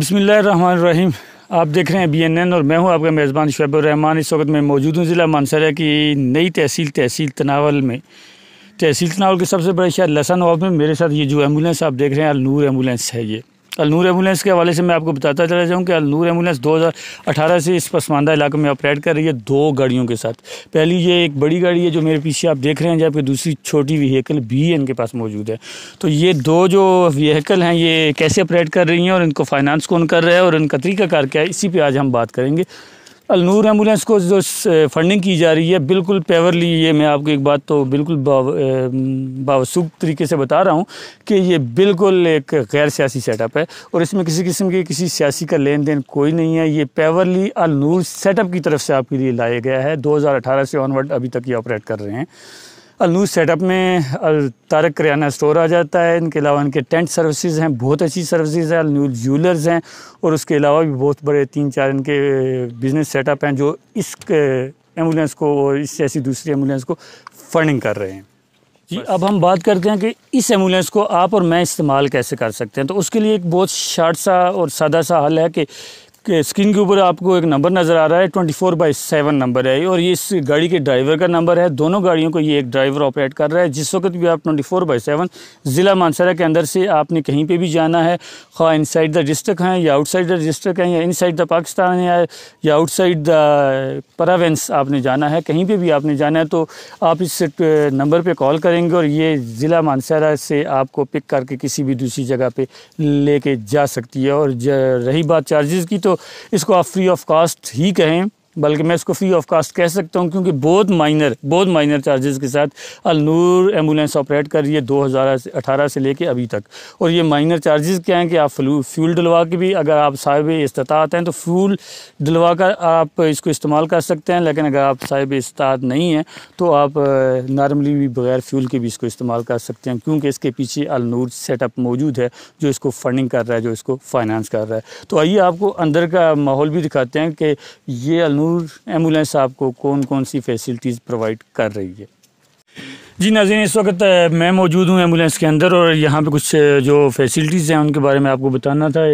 बसमीम आप देख रहे हैं बी एन एन और मैं हूं आपका मेज़बान रहमान इस वक्त मैं मौजूद हूं ज़िला मानसरा की नई तहसील तहसील तनावल में तहसील तनावल के सबसे बड़े शहर लसन में मेरे साथ ये जो एम्बुलेंस आप देख रहे हैं नूर एम्बुलेंस है ये अलनूर एम्बुलेंस के हवाले से मैं आपको बताता चला जाऊँ कि अलनूर एम्बुलेंस 2018 से इस पसमानदा इलाके में ऑपरेट कर रही है दो गाड़ियों के साथ पहली ये एक बड़ी गाड़ी है जो मेरे पीछे आप देख रहे हैं जबकि दूसरी छोटी व्हीकल भी इनके पास मौजूद है तो ये दो जो व्हीकल हैं ये कैसे ऑपरेट कर रही हैं और इनको फाइनेंस कौन कर रहा है और इनका तरीका कार क्या है इसी पर आज हम बात करेंगे अलनूर एम्बुलेंस को जो फंडिंग uh, की जा रही है बिल्कुल पेवरली ये मैं आपको एक बात तो बिल्कुल बाव, uh, तरीके से बता रहा हूँ कि ये बिल्कुल एक गैर सियासी सेटअप है और इसमें किसी किस्म के किसी सियासी का लेन देन कोई नहीं है ये पेवरली अलनूर सेटअप की तरफ से आपके लिए लाया गया है अठारह से ऑनवर्ड अभी तक ये ऑपरेट कर रहे हैं अलू सेटअप में तारक करियाना स्टोर आ जाता है इनके अलावा इनके टेंट सर्विसेज हैं बहुत अच्छी सर्विसेज हैं अलू ज्वेलर्स हैं और उसके अलावा भी बहुत बड़े तीन चार इनके बिज़नेस सेटअप हैं जो इस एम्बुलेंस को और इस जैसी दूसरी एम्बुलेंस को फंडिंग कर रहे हैं जी अब हम बात करते हैं कि इस एम्बुलेंस को आप और मैं इस्तेमाल कैसे कर सकते हैं तो उसके लिए एक बहुत शार्ट सा और सादा सा हल है कि के स्क्रीन के ऊपर आपको एक नंबर नज़र आ रहा है twenty four by seven number है और ये इस गाड़ी के ड्राइवर का नंबर है दोनों गाड़ियों को ये एक ड्राइवर ऑपरेट कर रहा है जिस वक्त भी आप ट्वेंटी फोर बाई सेवन ज़िला मानसरा के अंदर से आपने कहीं पे भी जाना है खा इन साइड द डिस्ट्रिक्ट हैं या आउटसाइड द डिस्ट्रिक्ट हैं या इन साइड द पाकिस्तान है या आउटसाइड द प्रावेंस आपने जाना है कहीं पर भी आपने जाना है तो आप इस नंबर पर कॉल करेंगे और ये ज़िला मानसरा से आपको पिक करके किसी भी दूसरी जगह पर ले जा सकती है और रही बात चार्जेज़ की तो तो इसको आप फ्री ऑफ कास्ट ही कहें बल्कि मैं इसको फ्री ऑफ कास्ट कह सकता हूँ क्योंकि बहुत माइनर बहुत माइनर चार्जेस के साथ अलनूर एम्बुलेंस ऑपरेट कर रही है दो हज़ार से लेके अभी तक और ये माइनर चार्जेस क्या हैं कि आप फ्लू फ्यूल डलवा के भी अगर आप साहिब इस्तात हैं तो फ्यूल डलवा कर आप इसको इस्तेमाल कर सकते हैं लेकिन अगर आप साहिब इस्तात नहीं हैं तो आप नॉर्मली भी बगैर फ्यूल के भी इसको इस्तेमाल कर सकते हैं क्योंकि इसके पीछे अलनूर सेटअप मौजूद है जो इसको फंडिंग कर रहा है जो इसको फाइनेंस कर रहा है तो आइए आपको अंदर का माहौल भी दिखाते हैं कि ये अलनूर तैमूर एम्बुलेंस आपको कौन कौन सी फैसिलिटीज़ प्रोवाइड कर रही है जी नाजीन इस वक्त मैं मौजूद हूँ एम्बुलेंस के अंदर और यहाँ पे कुछ जो फैसिलिटीज़ हैं उनके बारे में आपको बताना था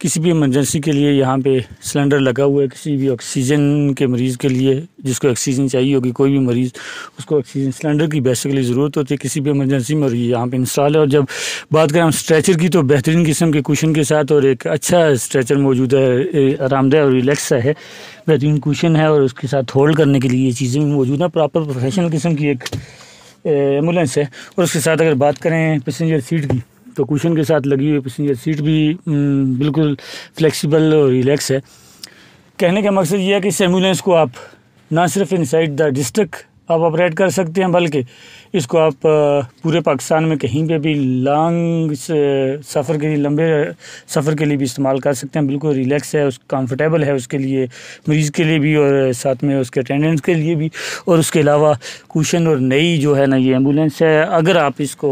किसी भी इमरजेंसी के लिए यहाँ पे सिलेंडर लगा हुआ है किसी भी ऑक्सीजन के मरीज़ के लिए जिसको ऑक्सीजन चाहिए होगी कोई भी मरीज़ उसको ऑक्सीजन सिलेंडर की बेसिकली ज़रूरत होती है किसी भी इमरजेंसी में और ये यहाँ पे इंस्टॉल है और जब बात करें हम स्ट्रेचर की तो बेहतरीन किस्म के कुशन के साथ और एक अच्छा स्ट्रेचर मौजूद है आरामदाह और रिलैक्स है बेहतरीन कुशन है और उसके साथ होल्ड करने के लिए ये चीज़ें भी मौजूद हैं प्रॉपर प्रोफेशनल किस्म की एक एम्बुलेंस है और उसके साथ अगर बात करें पैसेंजर सीट की तो कुशन के साथ लगी हुई पैसेंजर सीट भी हम्म, बिल्कुल फ्लेक्सिबल और रिलैक्स है कहने का मकसद ये है कि इस एम्बुलेंस को आप ना सिर्फ इनसाइड द डिस्ट्रिक्ट आप ऑपरेट कर सकते हैं बल्कि इसको आप पूरे पाकिस्तान में कहीं पे भी लॉन्ग सफ़र के लिए लंबे सफ़र के लिए भी इस्तेमाल कर सकते हैं बिल्कुल रिलैक्स है उस कंफर्टेबल है उसके लिए मरीज़ के लिए भी और साथ में उसके अटेंडेंस के लिए भी और उसके अलावा कुशन और नई जो है ना ये एम्बुलेंस है अगर आप इसको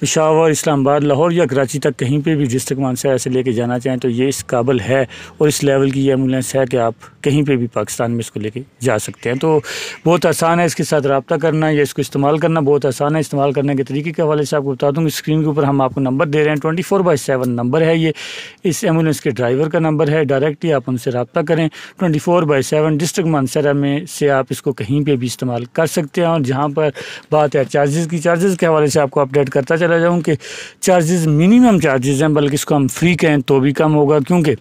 पिशावर इस्लामाबाद लाहौर या कराची तक कहीं पे भी डिस्ट्रिक्ट मानसरा से लेके जाना चाहें तो ये इस काबिल है और इस लेवल की ये एम्बुलेंस है कि आप कहीं पे भी पाकिस्तान में इसको लेके जा सकते हैं तो बहुत आसान है इसके साथ रबता करना या इसको इस्तेमाल करना बहुत आसान है इस्तेमाल करने के तरीके के हवाले से आपको बता दूँगी स्क्रीन के ऊपर हम आपको नंबर दे रहे हैं twenty four by seven number है ये इस एम्बुलेंस के ड्राइवर का नंबर है डायरेक्टली आप उनसे रबता करें twenty four by seven district Mansehra में से आप इसको कहीं पर भी इस्तेमाल कर सकते हैं और जहाँ पर बात है चार्जेज़ की चार्जेज़ के हवाले से आपको अपडेट करता चला जाऊँ कि चार्जेस मिनिमम चार्जेस हैं बल्कि इसको हम फ्री कहें तो भी कम होगा क्योंकि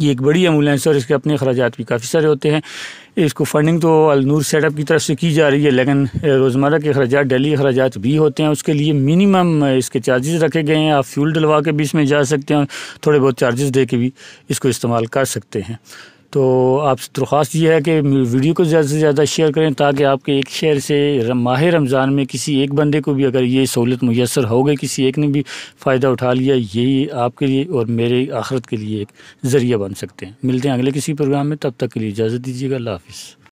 ये एक बड़ी एम्बुलेंस और इसके अपने अखराज भी काफ़ी सारे होते हैं इसको फंडिंग तो अलनूर सेटअप की तरफ से की जा रही है लेकिन रोज़मर्रा के अखराज डेली अखराज भी होते हैं उसके लिए मिनिमम इसके चार्जेस रखे गए हैं आप फ्यूल डलवा के भी इसमें जा सकते हैं थोड़े बहुत चार्जेस दे के भी इसको इस्तेमाल कर सकते हैं तो आप दरख्वास्त ये है कि वीडियो को ज़्यादा से ज़्यादा शेयर करें ताकि आपके एक शेयर से माह रमज़ान में किसी एक बंदे को भी अगर ये सहूलत मैसर हो गई किसी एक ने भी फ़ायदा उठा लिया यही आपके लिए और मेरे आखरत के लिए एक ज़रिया बन सकते हैं मिलते हैं अगले किसी प्रोग्राम में तब तक के लिए इजाज़त दीजिएगा अल्लाह हाफिज़